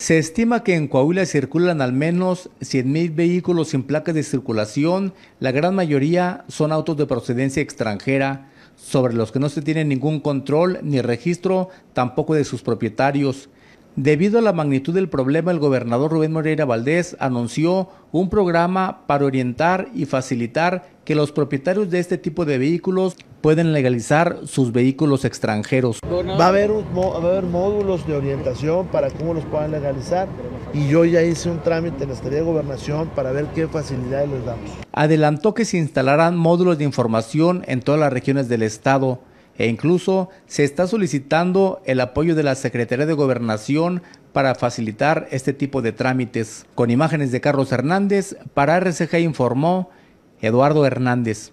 Se estima que en Coahuila circulan al menos 100.000 vehículos sin placas de circulación, la gran mayoría son autos de procedencia extranjera, sobre los que no se tiene ningún control ni registro tampoco de sus propietarios. Debido a la magnitud del problema, el gobernador Rubén Moreira Valdés anunció un programa para orientar y facilitar que los propietarios de este tipo de vehículos pueden legalizar sus vehículos extranjeros. Va a haber, módulos de orientación para cómo los puedan legalizar y yo ya hice un trámite en la Secretaría de Gobernación para ver qué facilidades les damos. Adelantó que se instalarán módulos de información en todas las regiones del estado e incluso se está solicitando el apoyo de la Secretaría de Gobernación para facilitar este tipo de trámites. Con imágenes de Carlos Hernández, para RCG informó Eduardo Hernández.